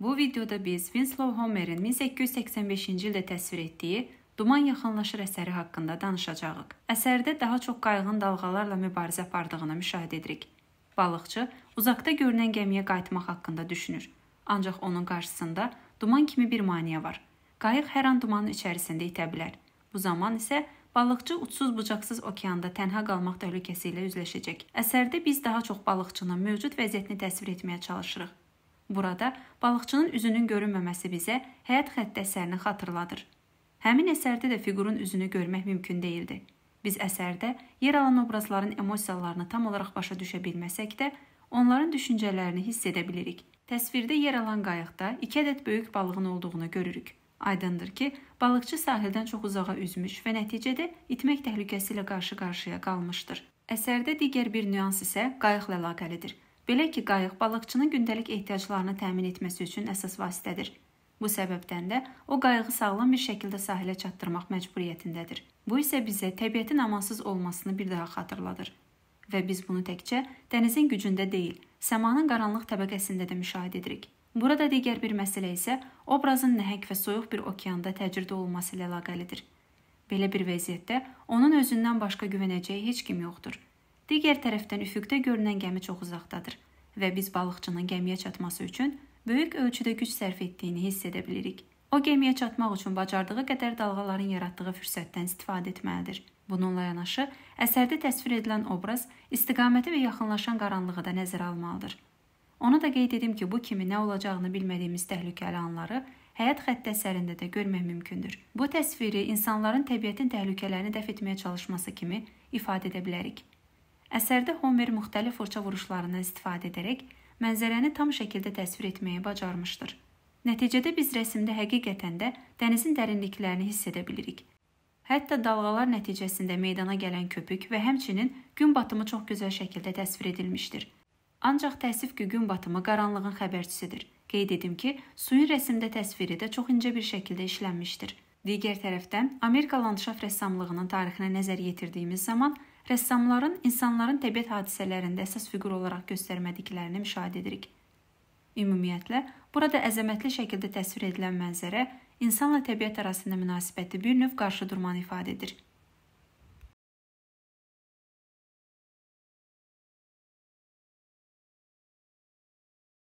Bu videoda biz Winslow Homerin 1885-ci ildə təsvir etdiyi Duman yaxınlaşır əsəri haqqında danışacağıq. Əsərdə daha çox qayığın dalğalarla mübarizə apardığını müşahidə edirik. Balıqçı uzaqda görünən gəmiyə qayıtmaq haqqında düşünür. Ancaq onun qarşısında duman kimi bir maneə var. Qayıq hər an dumanın içərisində itə bilər. Bu zaman isə balıqçı uçsuz-bucaqsız okeanda tənha qalmaq təhlükəsi ilə üzləşəcək. Əsərdə biz daha çox balıqçının mövcud vəziyyətini təsvir etməyə çalışırıq. Burada balıqçının üzünün görünməməsi bizə həyat xətti əsərini xatırladır. Həmin əsərdə də fiqurun üzünü görmək mümkün deyildi. Biz əsərdə yer alan obrazların emosiyalarını tam olaraq başa düşə bilməsək də, onların düşüncələrini hiss edə bilirik. Təsvirdə yer alan qayıqda 2 ədəd böyük balığın olduğunu görürük. Aydındır ki, balıqçı sahildən çox uzağa üzmüş və nəticədə itmək təhlükəsi ilə qarşı-qarşıya qalmışdır. Əsərdə digər bir nüans isə qayıqla əlaqəlidir. Belə ki, qayıq balıqçının gündəlik ehtiyaclarını təmin etməsi üçün əsas vasitədir. Bu səbəbdən də o qayığı sağlam bir şəkildə sahilə çatdırmaq məcburiyyətindədir. Bu isə bizə təbiətin amansız olmasını bir daha xatırladır. Və biz bunu təkcə dənizin gücündə deyil, səmanın qaranlıq təbəqəsində də müşahidə edirik. Burada digər bir məsələ isə obrazın nəhəng və soyuq bir okeanda təcrid olunması ilə əlaqəlidir. Belə bir vəziyyətdə onun özündən başqa güvənəcəyi heç kim yoxdur. Digər tərəfdən üfüqdə görünən gəmi çox uzaqdadır və biz balıqçının gəmiyə çatması üçün böyük ölçüdə güc sərf etdiyini hiss edə bilirik. O gəmiyə çatmaq üçün bacardığı qədər dalğaların yaratdığı fürsətdən istifadə etməlidir. Bununla yanaşı, əsərdə təsvir edilən obraz istiqaməti və yaxınlaşan qaranlığı da nəzərə almalıdır. Onu da qeyd edim ki, bu kimi nə olacağını bilmədiyimiz təhlükəli anları həyat xətti əsərində də görmək mümkündür. Bu təsviri insanların təbiətin təhlükələrini dəf etməyə çalışması kimi ifadə edə bilərik. Əsərdə Homer müxtəlif fırça vuruşlarından istifadə edərək mənzərəni tam şəkildə təsvir etməyi bacarmışdır. Nəticədə biz rəsmdə həqiqətən də dənizin dərinliklərini hiss edə bilirik. Hətta dalğalar nəticəsində meydana gələn köpük və həmçinin gün batımı çox gözəl şəkildə təsvir edilmişdir. Ancaq təəssüf ki, gün batımı qaranlığın xəbərçisidir. Qeyd edim ki, suyun rəsmdə təsviri də çox incə bir şəkildə işlənmişdir. Digər tərəfdən, Amerika landşaft rəssamlığının tarixinə nəzər yetirdiyimiz zaman rəssamların insanların təbiət hadisələrində əsas fiqur olaraq göstərmədiklərini müşahidə edirik. Ümumiyyətlə, burada əzəmətli şəkildə təsvir edilən mənzərə insanla təbiət arasında münasibəti bir növ qarşıdurmanı ifadə edir.